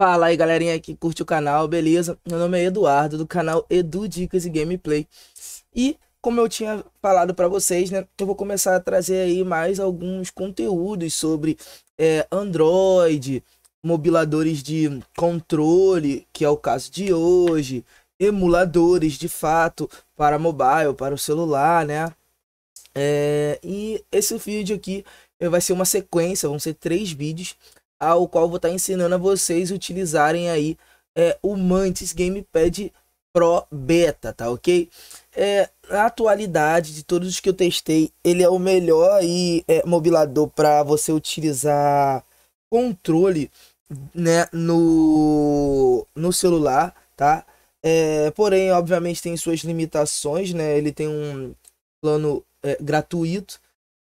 Fala aí galerinha que curte o canal, beleza? Meu nome é Eduardo, do canal Edu Dicas e Gameplay. E como eu tinha falado para vocês, né? Eu vou começar a trazer aí mais alguns conteúdos sobre é, Android, mobiladores de controle, que é o caso de hoje, emuladores de fato para mobile, para o celular, né? É, e esse vídeo aqui vai ser uma sequência, vão ser três vídeos ao qual vou estar tá ensinando a vocês utilizarem aí é, o Mantis Gamepad Pro Beta, tá ok? É, na atualidade, de todos os que eu testei, ele é o melhor aí, é, mobilador para você utilizar controle né, no, no celular, tá? É, porém, obviamente, tem suas limitações, né? Ele tem um plano é, gratuito,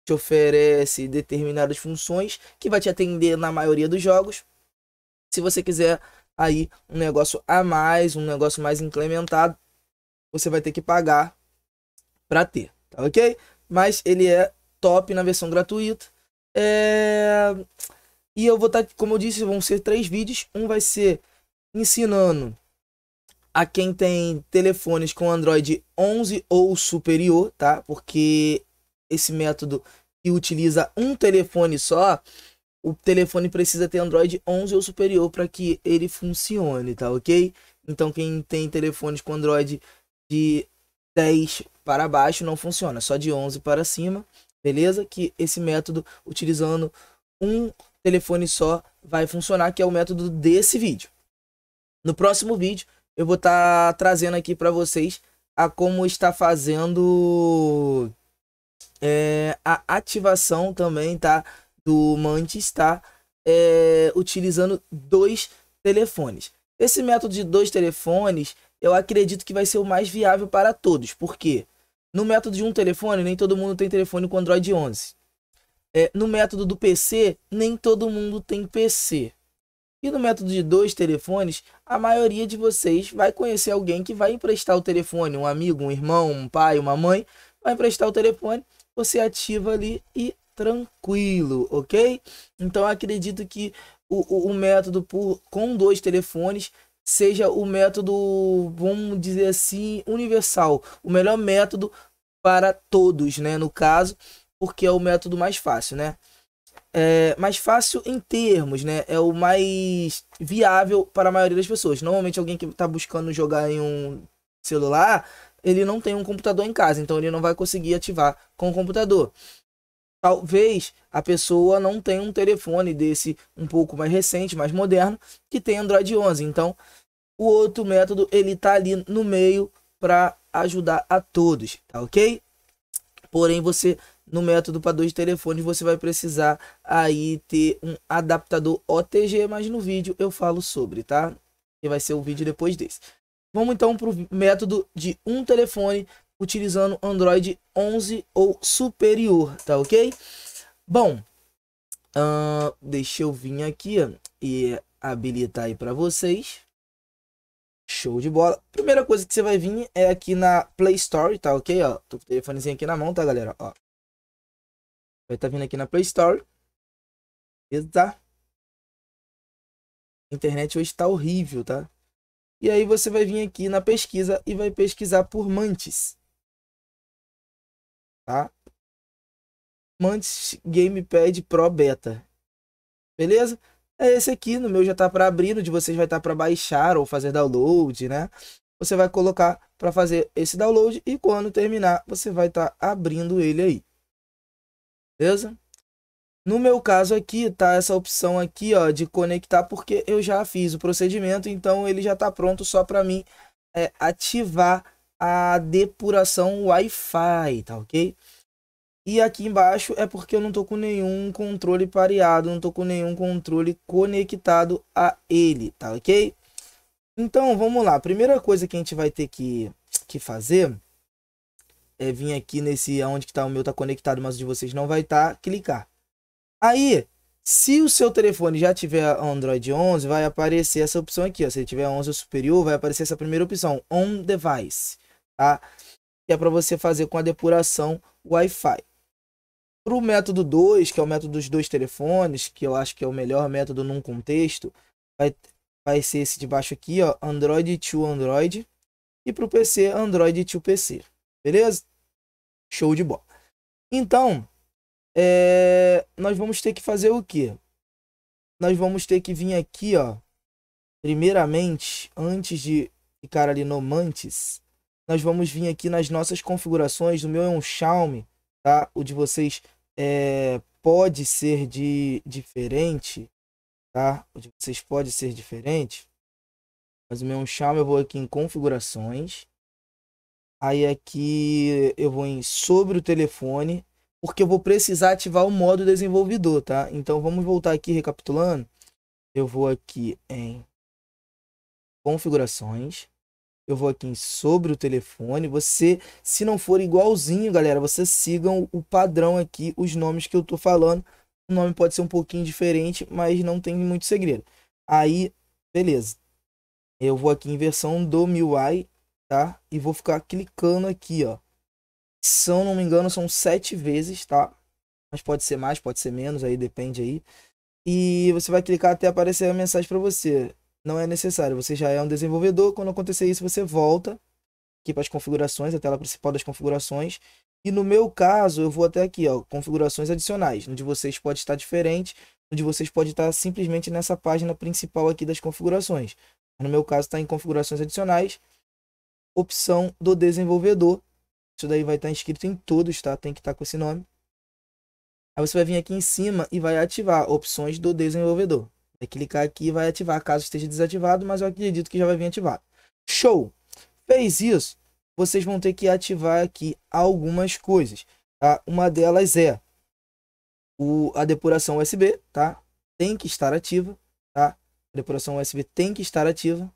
te oferece determinadas funções que vai te atender na maioria dos jogos. Se você quiser aí um negócio a mais, um negócio mais implementado, você vai ter que pagar para ter, tá ok? Mas ele é top na versão gratuita. É... E eu vou estar, tá, como eu disse, vão ser três vídeos. Um vai ser ensinando a quem tem telefones com Android 11 ou superior, tá? Porque esse método que utiliza um telefone só, o telefone precisa ter Android 11 ou superior para que ele funcione, tá ok? Então quem tem telefones com Android de 10 para baixo não funciona, só de 11 para cima, beleza? Que esse método utilizando um telefone só vai funcionar, que é o método desse vídeo. No próximo vídeo eu vou estar tá trazendo aqui para vocês a como está fazendo é, a ativação também, tá? Do Mantis está é, utilizando dois telefones. Esse método de dois telefones, eu acredito que vai ser o mais viável para todos. porque No método de um telefone, nem todo mundo tem telefone com Android 11. É, no método do PC, nem todo mundo tem PC. E no método de dois telefones, a maioria de vocês vai conhecer alguém que vai emprestar o telefone, um amigo, um irmão, um pai, uma mãe, vai emprestar o telefone você ativa ali e tranquilo, ok? Então acredito que o, o, o método por, com dois telefones seja o método, vamos dizer assim, universal, o melhor método para todos, né? No caso, porque é o método mais fácil, né? É mais fácil em termos, né? É o mais viável para a maioria das pessoas. Normalmente alguém que está buscando jogar em um celular ele não tem um computador em casa, então ele não vai conseguir ativar com o computador. Talvez a pessoa não tenha um telefone desse um pouco mais recente, mais moderno, que tem Android 11. Então, o outro método ele tá ali no meio para ajudar a todos, tá OK? Porém, você no método para dois telefones você vai precisar aí ter um adaptador OTG, mas no vídeo eu falo sobre, tá? E vai ser o vídeo depois desse. Vamos então para o método de um telefone utilizando Android 11 ou superior, tá ok? Bom, uh, deixa eu vir aqui e habilitar aí para vocês. Show de bola. Primeira coisa que você vai vir é aqui na Play Store, tá ok? Ó, tô com o telefonezinho aqui na mão, tá galera? Ó. Vai estar tá vindo aqui na Play Store. Beleza? Internet hoje tá horrível, tá? E aí você vai vir aqui na pesquisa e vai pesquisar por Mantis. Tá? Mantis Gamepad Pro Beta. Beleza? É esse aqui, no meu já tá para abrir, no de vocês vai estar tá para baixar ou fazer download, né? Você vai colocar para fazer esse download e quando terminar, você vai estar tá abrindo ele aí. Beleza? No meu caso aqui, tá essa opção aqui, ó, de conectar, porque eu já fiz o procedimento, então ele já tá pronto só para mim é, ativar a depuração Wi-Fi, tá ok? E aqui embaixo é porque eu não tô com nenhum controle pareado, não tô com nenhum controle conectado a ele, tá ok? Então, vamos lá. primeira coisa que a gente vai ter que, que fazer é vir aqui nesse onde que tá o meu tá conectado, mas o de vocês não vai estar, tá, clicar. Aí, se o seu telefone já tiver Android 11, vai aparecer essa opção aqui, ó. Se ele tiver 11 ou superior, vai aparecer essa primeira opção, On Device, tá? Que é para você fazer com a depuração Wi-Fi. Para o método 2, que é o método dos dois telefones, que eu acho que é o melhor método num contexto, vai, vai ser esse de baixo aqui, ó, Android to Android. E para o PC, Android to PC. Beleza? Show de bola. Então, é, nós vamos ter que fazer o quê? Nós vamos ter que vir aqui, ó. Primeiramente, antes de ficar ali no Mantis, nós vamos vir aqui nas nossas configurações. O meu é um Xiaomi, tá? O de vocês é, pode ser de diferente, tá? O de vocês pode ser diferente. Mas o meu é um Xiaomi, eu vou aqui em configurações. Aí aqui eu vou em sobre o telefone porque eu vou precisar ativar o modo desenvolvedor, tá? Então vamos voltar aqui recapitulando. Eu vou aqui em configurações. Eu vou aqui em sobre o telefone. Você, se não for igualzinho, galera, vocês sigam o padrão aqui, os nomes que eu tô falando. O nome pode ser um pouquinho diferente, mas não tem muito segredo. Aí, beleza. Eu vou aqui em versão do MIUI, tá? E vou ficar clicando aqui, ó. Se eu não me engano, são sete vezes, tá? Mas pode ser mais, pode ser menos, aí depende aí. E você vai clicar até aparecer a mensagem para você. Não é necessário, você já é um desenvolvedor. Quando acontecer isso, você volta aqui para as configurações, a tela principal das configurações. E no meu caso, eu vou até aqui, ó, configurações adicionais. No de vocês pode estar diferente, no de vocês pode estar simplesmente nessa página principal aqui das configurações. No meu caso, está em configurações adicionais, opção do desenvolvedor. Isso daí vai estar tá inscrito em todos, tá? Tem que estar tá com esse nome. Aí você vai vir aqui em cima e vai ativar opções do desenvolvedor. Vai clicar aqui e vai ativar, caso esteja desativado, mas eu acredito que já vai vir ativado. Show! Fez isso, vocês vão ter que ativar aqui algumas coisas, tá? Uma delas é o, a depuração USB, tá? Tem que estar ativa, tá? A depuração USB tem que estar ativa,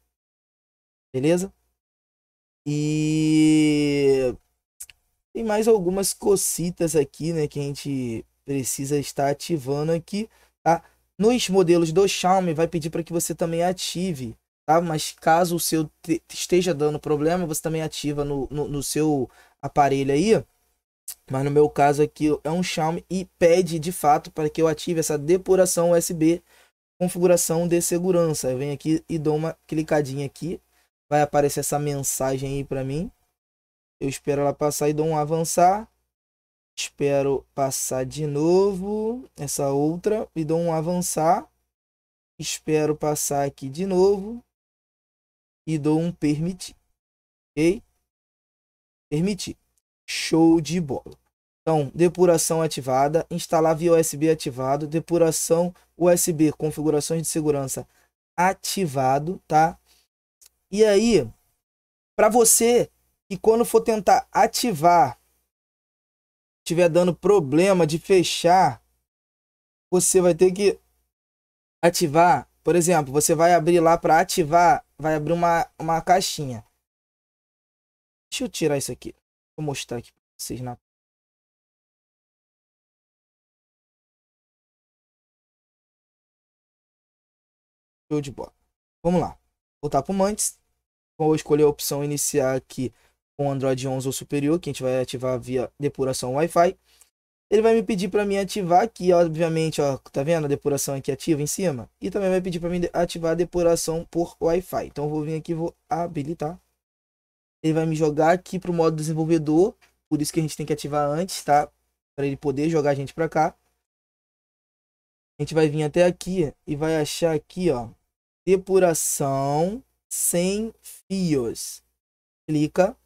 beleza? E tem mais algumas cocitas aqui, né, que a gente precisa estar ativando aqui, tá? Nos modelos do Xiaomi vai pedir para que você também ative, tá? Mas caso o seu esteja dando problema, você também ativa no, no, no seu aparelho aí. Mas no meu caso aqui é um Xiaomi e pede de fato para que eu ative essa depuração USB configuração de segurança. Eu venho aqui e dou uma clicadinha aqui. Vai aparecer essa mensagem aí para mim. Eu espero ela passar e dou um avançar. Espero passar de novo essa outra e dou um avançar. Espero passar aqui de novo e dou um permitir. Ok? Permitir. Show de bola. Então, depuração ativada, instalar via USB ativado, depuração USB, configurações de segurança ativado, tá? E aí, para você e quando for tentar ativar, tiver dando problema de fechar, você vai ter que ativar. Por exemplo, você vai abrir lá para ativar, vai abrir uma, uma caixinha. Deixa eu tirar isso aqui. Vou mostrar aqui para vocês na Show de bola. Vamos lá. Voltar para o Mantis. Vou escolher a opção iniciar aqui com Android 11 ou superior, que a gente vai ativar via depuração Wi-Fi. Ele vai me pedir para mim ativar aqui, obviamente, ó, tá vendo a depuração aqui ativa em cima? E também vai pedir para mim ativar a depuração por Wi-Fi. Então eu vou vir aqui, vou habilitar. Ele vai me jogar aqui pro modo desenvolvedor, por isso que a gente tem que ativar antes, tá? Para ele poder jogar a gente para cá. A gente vai vir até aqui e vai achar aqui, ó, depuração sem fios. Clica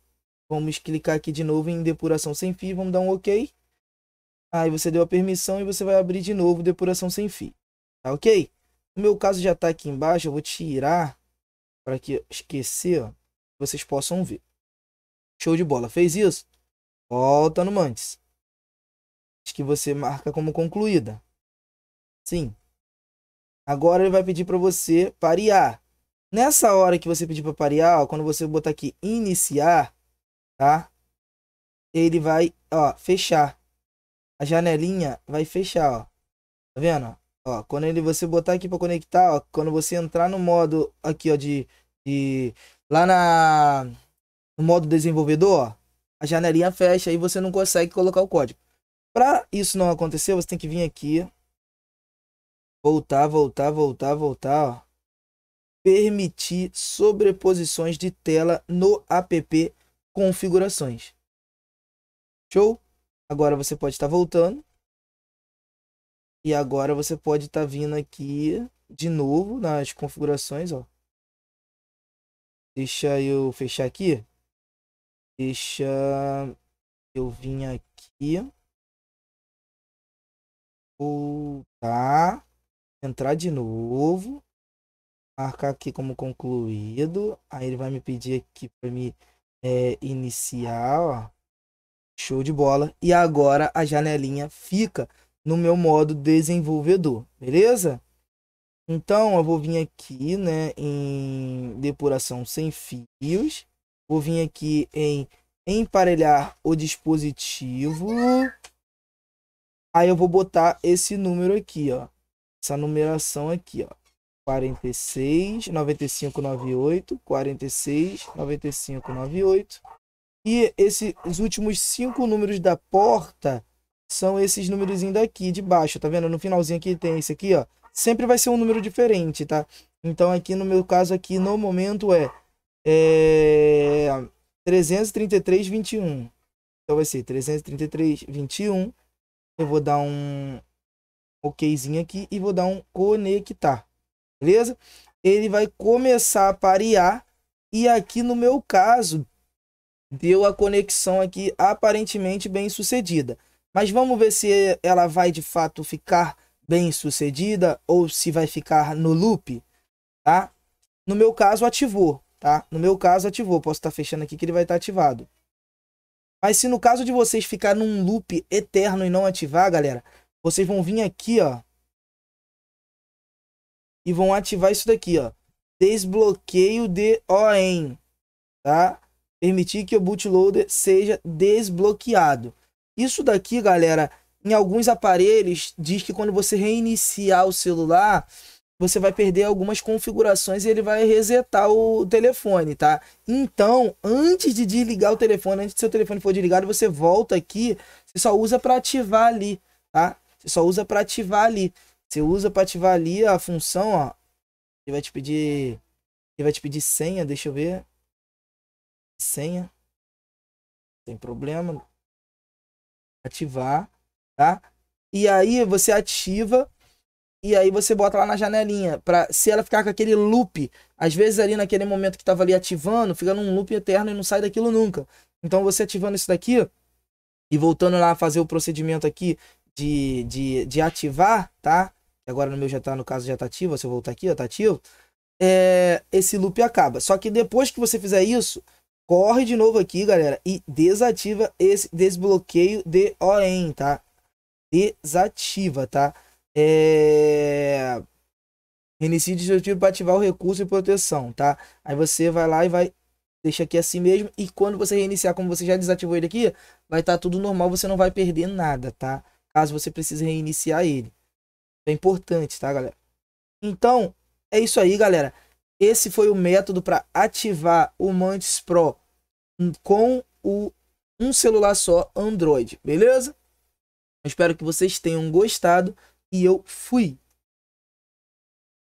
Vamos clicar aqui de novo em depuração sem fio, vamos dar um OK. Aí você deu a permissão e você vai abrir de novo depuração sem fio. Tá OK? No meu caso já está aqui embaixo, eu vou tirar para que esquecer, ó, vocês possam ver. Show de bola, fez isso? Volta no Mantis. Acho que você marca como concluída. Sim. Agora ele vai pedir para você parear. Nessa hora que você pedir para parear, ó, quando você botar aqui iniciar, tá? Ele vai, ó, fechar. A janelinha vai fechar, ó. Tá vendo? Ó, quando ele você botar aqui para conectar, ó, quando você entrar no modo aqui, ó, de, de lá na no modo desenvolvedor, ó, a janelinha fecha e você não consegue colocar o código. Para isso não acontecer, você tem que vir aqui, voltar, voltar, voltar, voltar, ó. Permitir sobreposições de tela no app configurações. Show? Agora você pode estar tá voltando. E agora você pode estar tá vindo aqui de novo nas configurações, ó. Deixa eu fechar aqui. Deixa eu vir aqui. Voltar. Entrar de novo. Marcar aqui como concluído. Aí ele vai me pedir aqui para me é, inicial. Ó. Show de bola. E agora a janelinha fica no meu modo desenvolvedor, beleza? Então eu vou vir aqui, né, em depuração sem fios. Vou vir aqui em emparelhar o dispositivo. Aí eu vou botar esse número aqui, ó. Essa numeração aqui, ó. 46 95 98 46 95 98 e esses últimos cinco números da porta são esses números daqui de baixo, tá vendo? No finalzinho aqui tem esse aqui, ó. Sempre vai ser um número diferente, tá? Então aqui no meu caso aqui no momento é, é 333 21. Então vai ser 333 21. Eu vou dar um okzinho aqui e vou dar um conectar beleza? Ele vai começar a parear e aqui no meu caso deu a conexão aqui aparentemente bem sucedida. Mas vamos ver se ela vai de fato ficar bem sucedida ou se vai ficar no loop, tá? No meu caso ativou, tá? No meu caso ativou, posso estar tá fechando aqui que ele vai estar tá ativado. Mas se no caso de vocês ficar num loop eterno e não ativar, galera, vocês vão vir aqui, ó, e vão ativar isso daqui, ó. Desbloqueio de OEM, tá? Permitir que o bootloader seja desbloqueado. Isso daqui, galera, em alguns aparelhos diz que quando você reiniciar o celular, você vai perder algumas configurações e ele vai resetar o telefone, tá? Então, antes de desligar o telefone, antes de seu telefone for desligado, você volta aqui, você só usa para ativar ali, tá? Você só usa para ativar ali. Você usa para ativar ali a função, ó. Ele vai te pedir. Ele vai te pedir senha, deixa eu ver. Senha. Sem problema. Ativar, tá? E aí você ativa e aí você bota lá na janelinha para se ela ficar com aquele loop, às vezes ali naquele momento que tava ali ativando, fica num loop eterno e não sai daquilo nunca. Então você ativando isso daqui e voltando lá a fazer o procedimento aqui de, de, de ativar, tá? agora no meu já tá, no caso já tá ativo, se eu voltar aqui, ó, tá ativo, é, esse loop acaba. Só que depois que você fizer isso, corre de novo aqui, galera, e desativa esse desbloqueio de OEM, tá? Desativa, tá? É... Reinicie dispositivo para ativar o recurso de proteção, tá? Aí você vai lá e vai deixa aqui assim mesmo. E quando você reiniciar, como você já desativou ele aqui, vai estar tá tudo normal, você não vai perder nada, tá? Caso você precise reiniciar ele. É importante, tá, galera? Então, é isso aí, galera. Esse foi o método para ativar o Mantis Pro com o, um celular só Android, beleza? espero que vocês tenham gostado e eu fui!